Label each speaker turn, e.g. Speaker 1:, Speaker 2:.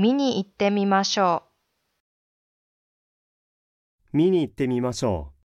Speaker 1: 見に行ってみましょ
Speaker 2: う。見に行ってみましょう。